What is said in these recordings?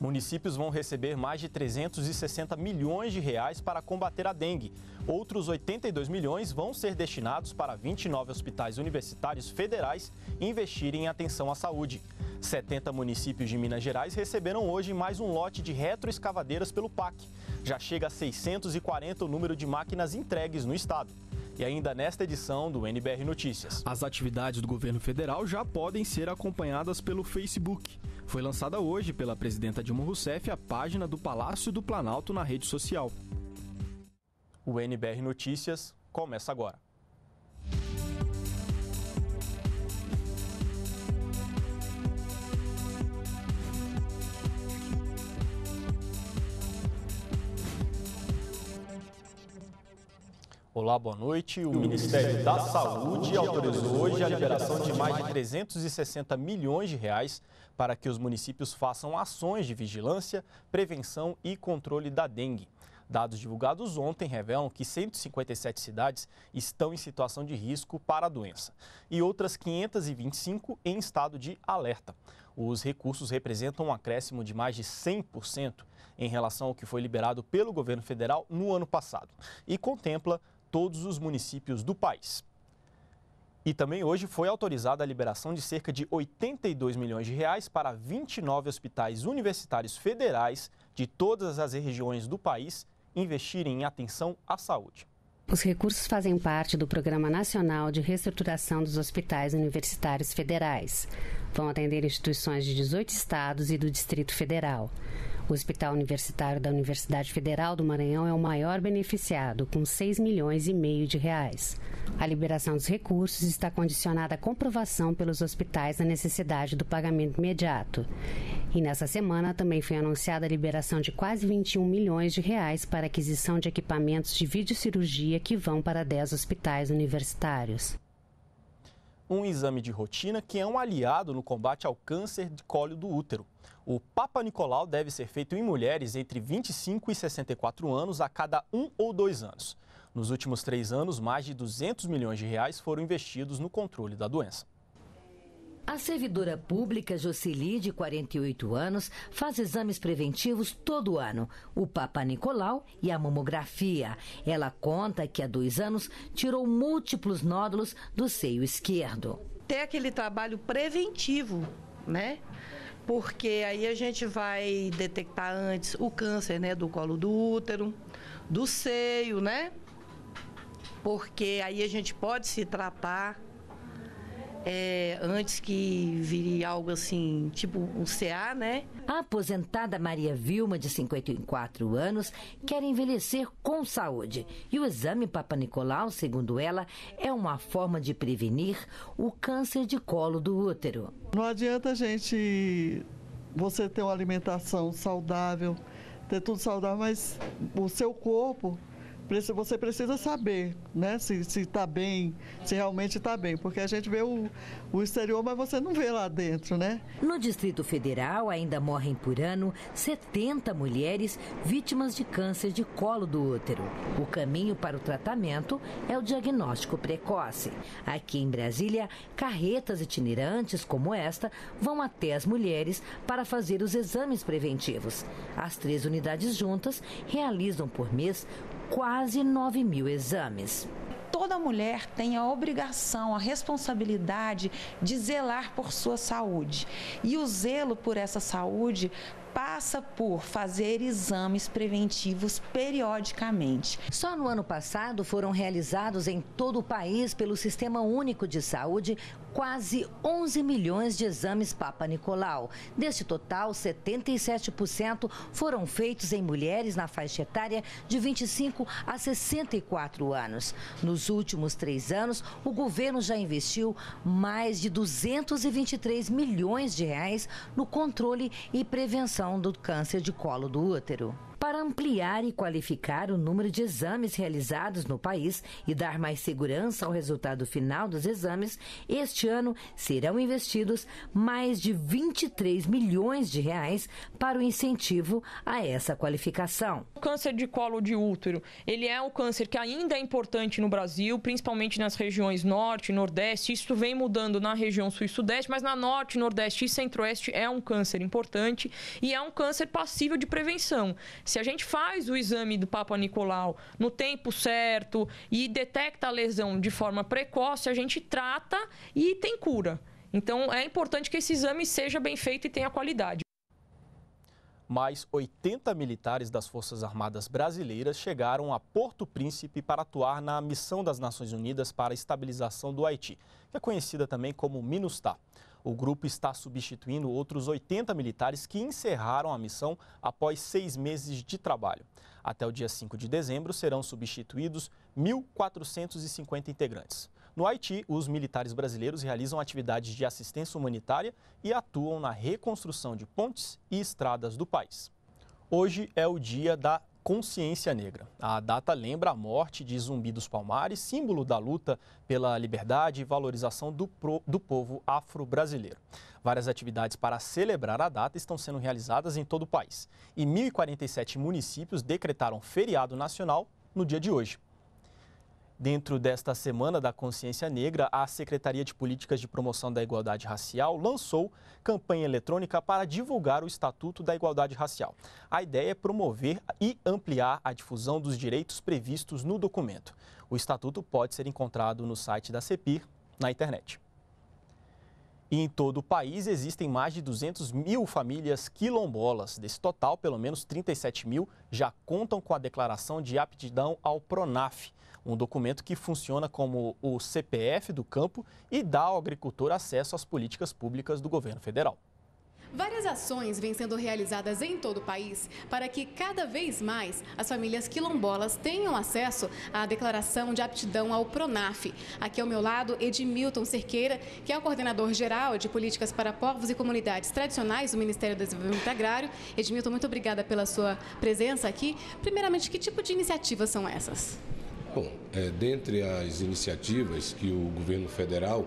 Municípios vão receber mais de 360 milhões de reais para combater a dengue. Outros 82 milhões vão ser destinados para 29 hospitais universitários federais investirem em atenção à saúde. 70 municípios de Minas Gerais receberam hoje mais um lote de retroescavadeiras pelo PAC. Já chega a 640 o número de máquinas entregues no estado e ainda nesta edição do NBR Notícias. As atividades do governo federal já podem ser acompanhadas pelo Facebook. Foi lançada hoje pela presidenta Dilma Rousseff a página do Palácio do Planalto na rede social. O NBR Notícias começa agora. Olá, boa noite. O Ministério da Saúde autorizou hoje a liberação de mais de 360 milhões de reais para que os municípios façam ações de vigilância, prevenção e controle da dengue. Dados divulgados ontem revelam que 157 cidades estão em situação de risco para a doença e outras 525 em estado de alerta. Os recursos representam um acréscimo de mais de 100% em relação ao que foi liberado pelo governo federal no ano passado e contempla todos os municípios do país. E também hoje foi autorizada a liberação de cerca de 82 milhões de reais para 29 hospitais universitários federais de todas as regiões do país investirem em atenção à saúde. Os recursos fazem parte do Programa Nacional de Reestruturação dos Hospitais Universitários Federais. Vão atender instituições de 18 estados e do Distrito Federal. O Hospital Universitário da Universidade Federal do Maranhão é o maior beneficiado, com 6 milhões e meio de reais. A liberação dos recursos está condicionada à comprovação pelos hospitais da necessidade do pagamento imediato. E nessa semana também foi anunciada a liberação de quase 21 milhões de reais para aquisição de equipamentos de videocirurgia que vão para 10 hospitais universitários. Um exame de rotina que é um aliado no combate ao câncer de colo do útero. O Papa Nicolau deve ser feito em mulheres entre 25 e 64 anos a cada um ou dois anos. Nos últimos três anos, mais de 200 milhões de reais foram investidos no controle da doença. A servidora pública Jocely, de 48 anos, faz exames preventivos todo ano, o Papa Nicolau e a mamografia. Ela conta que há dois anos tirou múltiplos nódulos do seio esquerdo. Tem aquele trabalho preventivo, né? porque aí a gente vai detectar antes o câncer, né, do colo do útero, do seio, né? Porque aí a gente pode se tratar é, antes que viria algo assim, tipo um CA, né? A aposentada Maria Vilma, de 54 anos, quer envelhecer com saúde. E o exame Papa Nicolau, segundo ela, é uma forma de prevenir o câncer de colo do útero. Não adianta a gente você ter uma alimentação saudável, ter tudo saudável, mas o seu corpo você precisa saber, né? Se está bem, se realmente está bem, porque a gente vê o, o exterior, mas você não vê lá dentro, né? No Distrito Federal ainda morrem por ano 70 mulheres vítimas de câncer de colo do útero. O caminho para o tratamento é o diagnóstico precoce. Aqui em Brasília, carretas itinerantes como esta vão até as mulheres para fazer os exames preventivos. As três unidades juntas realizam por mês quase 9 mil exames toda mulher tem a obrigação, a responsabilidade de zelar por sua saúde. E o zelo por essa saúde passa por fazer exames preventivos periodicamente. Só no ano passado foram realizados em todo o país pelo Sistema Único de Saúde quase 11 milhões de exames Papa Nicolau. Deste total, 77% foram feitos em mulheres na faixa etária de 25 a 64 anos. Nos últimos três anos, o governo já investiu mais de 223 milhões de reais no controle e prevenção do câncer de colo do útero para ampliar e qualificar o número de exames realizados no país e dar mais segurança ao resultado final dos exames, este ano serão investidos mais de 23 milhões de reais para o incentivo a essa qualificação. O câncer de colo de útero, ele é um câncer que ainda é importante no Brasil, principalmente nas regiões norte, e nordeste. Isso vem mudando na região sul e sudeste, mas na norte, nordeste e centro-oeste é um câncer importante e é um câncer passível de prevenção. Se a gente faz o exame do Papa Nicolau no tempo certo e detecta a lesão de forma precoce, a gente trata e tem cura. Então é importante que esse exame seja bem feito e tenha qualidade mais 80 militares das Forças Armadas Brasileiras chegaram a Porto Príncipe para atuar na missão das Nações Unidas para a Estabilização do Haiti, que é conhecida também como MINUSTAH. O grupo está substituindo outros 80 militares que encerraram a missão após seis meses de trabalho. Até o dia 5 de dezembro serão substituídos 1.450 integrantes. No Haiti, os militares brasileiros realizam atividades de assistência humanitária e atuam na reconstrução de pontes e estradas do país. Hoje é o dia da Consciência Negra. A data lembra a morte de Zumbi dos Palmares, símbolo da luta pela liberdade e valorização do, pro, do povo afro-brasileiro. Várias atividades para celebrar a data estão sendo realizadas em todo o país. E 1.047 municípios decretaram feriado nacional no dia de hoje. Dentro desta Semana da Consciência Negra, a Secretaria de Políticas de Promoção da Igualdade Racial lançou campanha eletrônica para divulgar o Estatuto da Igualdade Racial. A ideia é promover e ampliar a difusão dos direitos previstos no documento. O estatuto pode ser encontrado no site da CEPIR na internet. E em todo o país existem mais de 200 mil famílias quilombolas. Desse total, pelo menos 37 mil já contam com a declaração de aptidão ao PRONAF, um documento que funciona como o CPF do campo e dá ao agricultor acesso às políticas públicas do governo federal. Várias ações vêm sendo realizadas em todo o país para que cada vez mais as famílias quilombolas tenham acesso à declaração de aptidão ao PRONAF. Aqui ao meu lado, Edmilton Cerqueira, que é o coordenador geral de políticas para povos e comunidades tradicionais do Ministério do Desenvolvimento Agrário. Edmilton, muito obrigada pela sua presença aqui. Primeiramente, que tipo de iniciativas são essas? Bom, é, dentre as iniciativas que o governo federal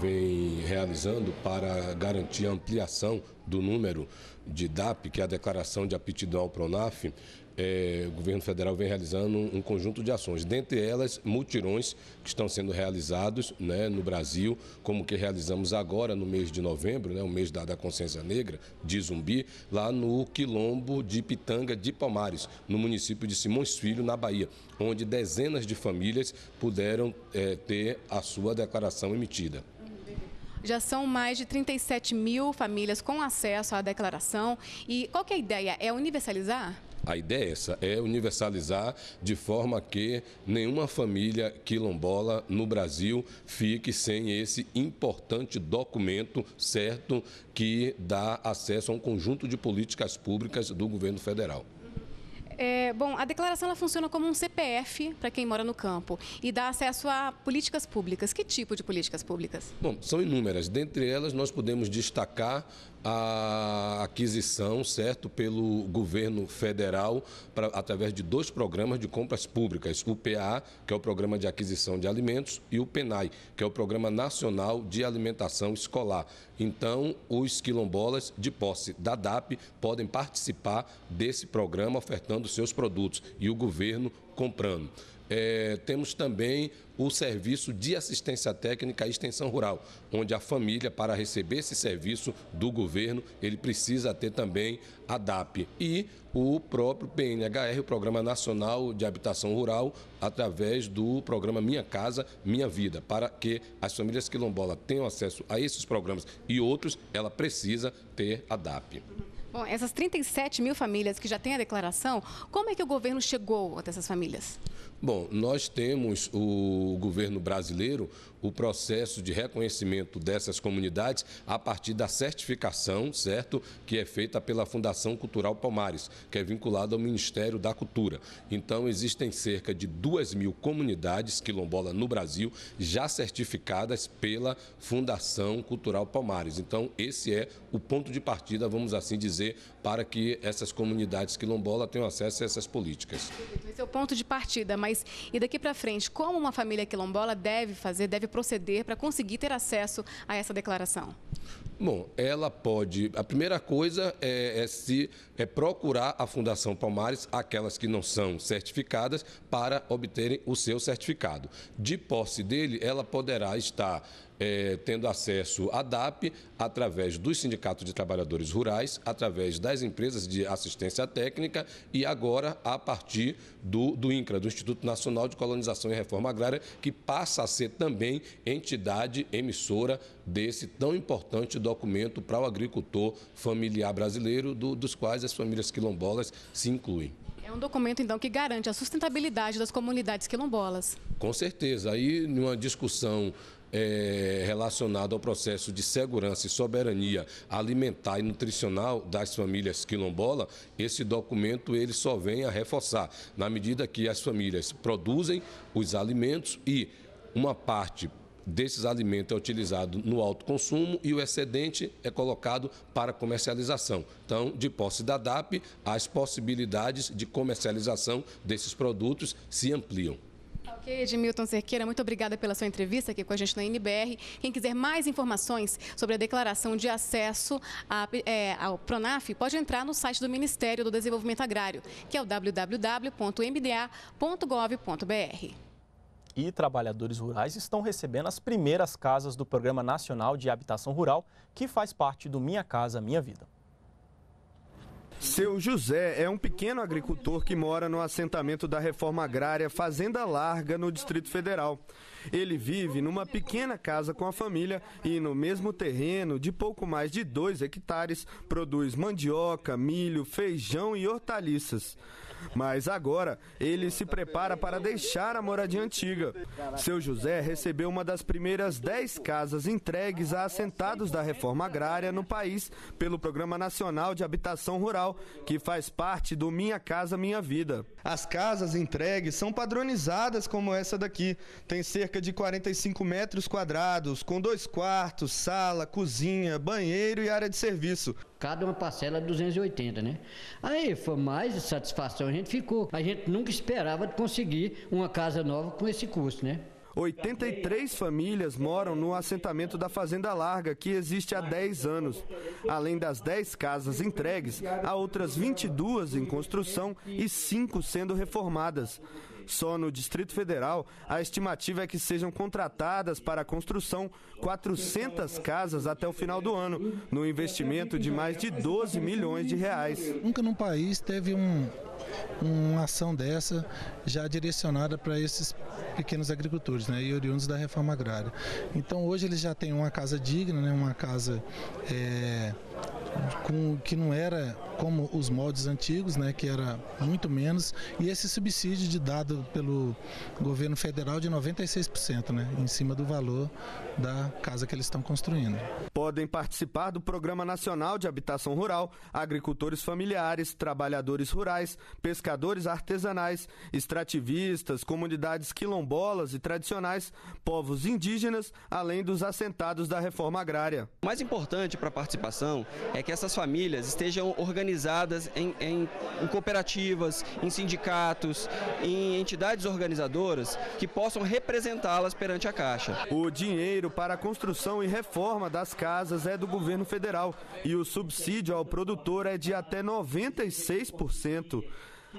vem realizando para garantir a ampliação do número de DAP, que é a Declaração de Aptidão ao PRONAF, é, o governo federal vem realizando um, um, conjunto de ações, dentre elas mutirões que estão sendo realizados né, no Brasil, como que realizamos agora no mês de novembro, né, o mês da, da consciência negra, de zumbi, lá no quilombo de Pitanga de Palmares, no município de Simões Filho, na Bahia, onde dezenas de famílias puderam é, ter a sua declaração emitida. Já são mais de 37 mil famílias com acesso à declaração. E qual é a ideia? É universalizar? A ideia é essa, é universalizar de forma que nenhuma família quilombola no Brasil fique sem esse importante documento certo que dá acesso a um conjunto de políticas públicas do governo federal. É, bom, a declaração ela funciona como um CPF para quem mora no campo e dá acesso a políticas públicas. Que tipo de políticas públicas? Bom, são inúmeras. Dentre elas, nós podemos destacar a aquisição, certo, pelo governo federal pra, através de dois programas de compras públicas, o PA, que é o Programa de Aquisição de Alimentos, e o PENAI, que é o Programa Nacional de Alimentação Escolar. Então, os quilombolas de posse da DAP podem participar desse programa ofertando seus produtos e o governo comprando. É, temos também o serviço de assistência técnica e extensão rural, onde a família, para receber esse serviço do governo, ele precisa ter também a DAP. E o próprio PNHR, o Programa Nacional de Habitação Rural, através do programa Minha Casa Minha Vida, para que as famílias quilombolas tenham acesso a esses programas e outros, ela precisa ter a DAP. Bom, essas 37 mil famílias que já têm a declaração, como é que o governo chegou até essas famílias? Bom, nós temos o governo brasileiro o processo de reconhecimento dessas comunidades a partir da certificação, certo, que é feita pela Fundação Cultural Palmares, que é vinculada ao Ministério da Cultura. Então, existem cerca de 2 mil comunidades quilombola no Brasil já certificadas pela Fundação Cultural Palmares. Então, esse é o ponto de partida, vamos assim dizer, para que essas comunidades quilombola tenham acesso a essas políticas. Esse é o ponto de partida, mas e daqui para frente, como uma família quilombola deve fazer, deve proceder para conseguir ter acesso a essa declaração? Bom, ela pode. A primeira coisa é, é, se é procurar a Fundação Palmares, aquelas que não são certificadas, para obterem o seu certificado. De posse dele, ela poderá estar é, tendo acesso à DAP através dos sindicatos de trabalhadores rurais, através das empresas de assistência técnica e agora a partir do, do INCRA, do Instituto Nacional de Colonização e Reforma Agrária, que passa a ser também entidade emissora desse tão importante documento para o agricultor familiar brasileiro, do, dos quais as famílias quilombolas se incluem. É um documento, então, que garante a sustentabilidade das comunidades quilombolas. Com certeza. Aí, numa discussão é, relacionado ao processo de segurança e soberania alimentar e nutricional das famílias quilombola, esse documento ele só vem a reforçar, na medida que as famílias produzem os alimentos e uma parte desses alimentos é utilizado no autoconsumo e o excedente é colocado para comercialização. Então, de posse da DAP, as possibilidades de comercialização desses produtos se ampliam. Ok, Edmilton Cerqueira, muito obrigada pela sua entrevista aqui com a gente na NBR. Quem quiser mais informações sobre a declaração de acesso a, é, ao PRONAF, pode entrar no site do Ministério do Desenvolvimento Agrário, que é o www.mda.gov.br. E trabalhadores rurais estão recebendo as primeiras casas do Programa Nacional de Habitação Rural, que faz parte do Minha Casa Minha Vida. Seu José é um pequeno agricultor que mora no assentamento da reforma agrária Fazenda Larga, no Distrito Federal. Ele vive numa pequena casa com a família e, no mesmo terreno de pouco mais de dois hectares, produz mandioca, milho, feijão e hortaliças. Mas agora ele se prepara para deixar a moradia antiga. Seu José recebeu uma das primeiras 10 casas entregues a assentados da reforma agrária no país pelo Programa Nacional de Habitação Rural, que faz parte do Minha Casa Minha Vida. As casas entregues são padronizadas como essa daqui. Tem cerca de 45 metros quadrados, com dois quartos, sala, cozinha, banheiro e área de serviço. Cada uma parcela é 280, né? Aí foi mais satisfação a gente ficou. A gente nunca esperava conseguir uma casa nova com esse custo, né? 83 famílias moram no assentamento da Fazenda Larga, que existe há 10 anos. Além das 10 casas entregues, há outras 22 em construção e 5 sendo reformadas. Só no Distrito Federal, a estimativa é que sejam contratadas para a construção 400 casas até o final do ano, no investimento de mais de 12 milhões de reais. Nunca num país teve um uma ação dessa já direcionada para esses pequenos agricultores né, e oriundos da reforma agrária. Então hoje eles já têm uma casa digna, né, uma casa é, com, que não era como os moldes antigos, né, que era muito menos, e esse subsídio de dado pelo governo federal de 96%, né, em cima do valor da casa que eles estão construindo. Podem participar do Programa Nacional de Habitação Rural agricultores familiares, trabalhadores rurais, pescadores artesanais, extrativistas, comunidades quilombolas e tradicionais, povos indígenas, além dos assentados da reforma agrária. O mais importante para a participação é que essas famílias estejam organizadas em, em, em cooperativas, em sindicatos, em entidades organizadoras que possam representá-las perante a Caixa. O dinheiro para a construção e reforma das casas é do governo federal e o subsídio ao produtor é de até 96%.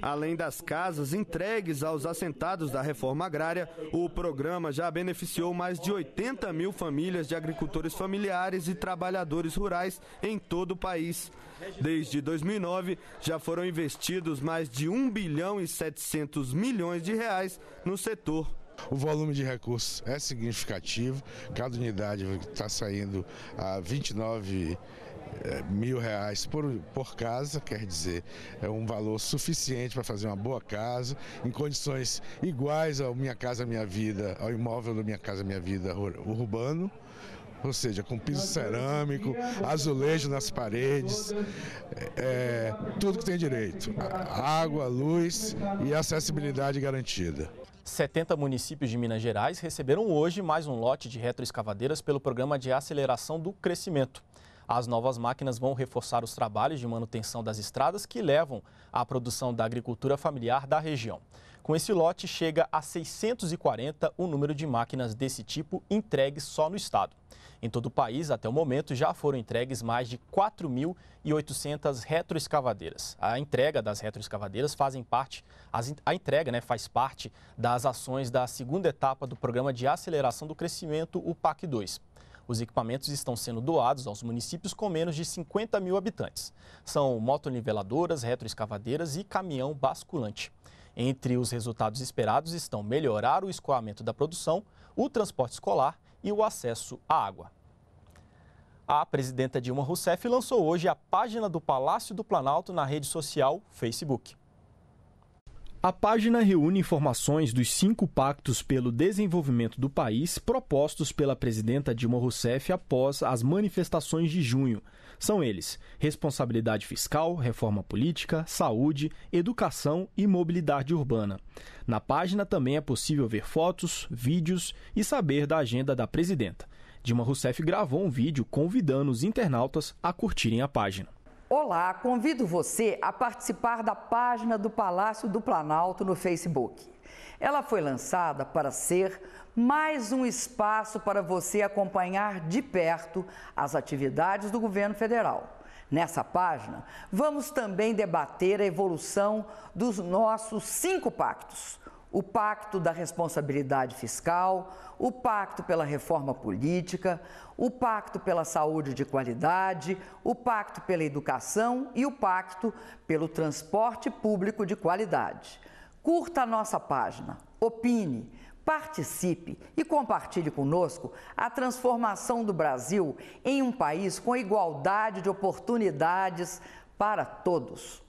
Além das casas entregues aos assentados da reforma agrária, o programa já beneficiou mais de 80 mil famílias de agricultores familiares e trabalhadores rurais em todo o país. Desde 2009, já foram investidos mais de 1 bilhão e 700 milhões de reais no setor. O volume de recursos é significativo, cada unidade está saindo a 29 é, mil reais por, por casa, quer dizer, é um valor suficiente para fazer uma boa casa, em condições iguais ao Minha Casa Minha Vida, ao imóvel do Minha Casa Minha Vida urbano, ou seja, com piso cerâmico, azulejo nas paredes, é, tudo que tem direito, água, luz e acessibilidade garantida. 70 municípios de Minas Gerais receberam hoje mais um lote de retroescavadeiras pelo Programa de Aceleração do Crescimento. As novas máquinas vão reforçar os trabalhos de manutenção das estradas que levam à produção da agricultura familiar da região. Com esse lote, chega a 640 o número de máquinas desse tipo entregues só no estado. Em todo o país, até o momento, já foram entregues mais de 4.800 retroescavadeiras. A entrega das retroescavadeiras fazem parte, a entrega né, faz parte das ações da segunda etapa do Programa de Aceleração do Crescimento, o PAC 2. Os equipamentos estão sendo doados aos municípios com menos de 50 mil habitantes. São motoniveladoras, retroescavadeiras e caminhão basculante. Entre os resultados esperados estão melhorar o escoamento da produção, o transporte escolar e o acesso à água. A presidenta Dilma Rousseff lançou hoje a página do Palácio do Planalto na rede social Facebook. A página reúne informações dos cinco pactos pelo desenvolvimento do país propostos pela presidenta Dilma Rousseff após as manifestações de junho. São eles: responsabilidade fiscal, reforma política, saúde, educação e mobilidade urbana. Na página também é possível ver fotos, vídeos e saber da agenda da presidenta. Dilma Rousseff gravou um vídeo convidando os internautas a curtirem a página. Olá, convido você a participar da página do Palácio do Planalto no Facebook. Ela foi lançada para ser mais um espaço para você acompanhar de perto as atividades do governo federal. Nessa página, vamos também debater a evolução dos nossos cinco pactos o Pacto da Responsabilidade Fiscal, o Pacto pela Reforma Política, o Pacto pela Saúde de Qualidade, o Pacto pela Educação e o Pacto pelo Transporte Público de Qualidade. Curta a nossa página, opine, participe e compartilhe conosco a transformação do Brasil em um país com igualdade de oportunidades para todos.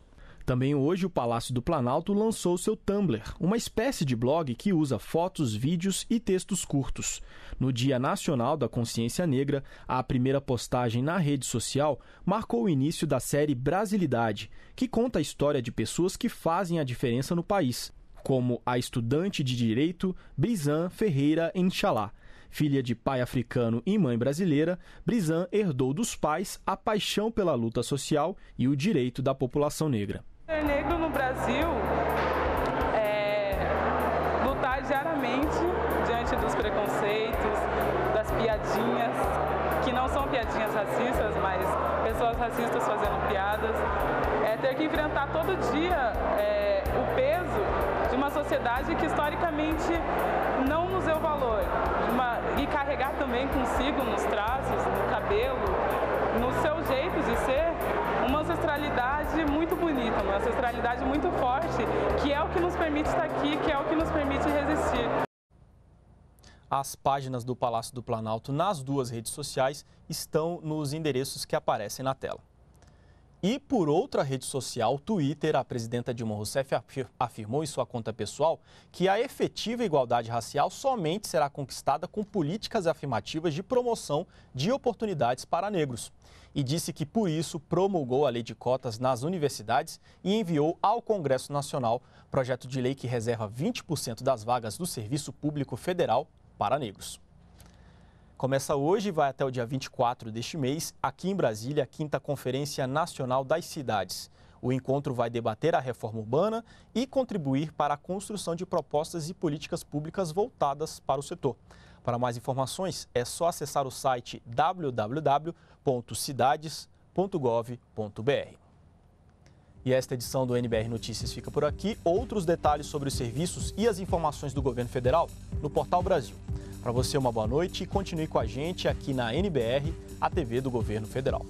Também hoje, o Palácio do Planalto lançou seu Tumblr, uma espécie de blog que usa fotos, vídeos e textos curtos. No Dia Nacional da Consciência Negra, a primeira postagem na rede social marcou o início da série Brasilidade, que conta a história de pessoas que fazem a diferença no país, como a estudante de direito Brisan Ferreira Enchalá. Filha de pai africano e mãe brasileira, Brisan herdou dos pais a paixão pela luta social e o direito da população negra ser negro no Brasil é lutar diariamente diante dos preconceitos, das piadinhas, que não são piadinhas racistas, mas pessoas racistas fazendo piadas. É ter que enfrentar todo dia é, o peso de uma sociedade que historicamente não nos deu valor. Uma, e carregar também consigo nos traços, no cabelo, uma ancestralidade muito forte, que é o que nos permite estar aqui, que é o que nos permite resistir. As páginas do Palácio do Planalto nas duas redes sociais estão nos endereços que aparecem na tela. E por outra rede social, Twitter, a presidenta Dilma Rousseff afirmou em sua conta pessoal que a efetiva igualdade racial somente será conquistada com políticas afirmativas de promoção de oportunidades para negros e disse que por isso promulgou a lei de cotas nas universidades e enviou ao Congresso Nacional projeto de lei que reserva 20% das vagas do Serviço Público Federal para negros. Começa hoje e vai até o dia 24 deste mês, aqui em Brasília, a 5 Conferência Nacional das Cidades. O encontro vai debater a reforma urbana e contribuir para a construção de propostas e políticas públicas voltadas para o setor. Para mais informações, é só acessar o site www.cidades.gov.br. E esta edição do NBR Notícias fica por aqui. Outros detalhes sobre os serviços e as informações do governo federal no Portal Brasil. Para você, uma boa noite e continue com a gente aqui na NBR, a TV do Governo Federal.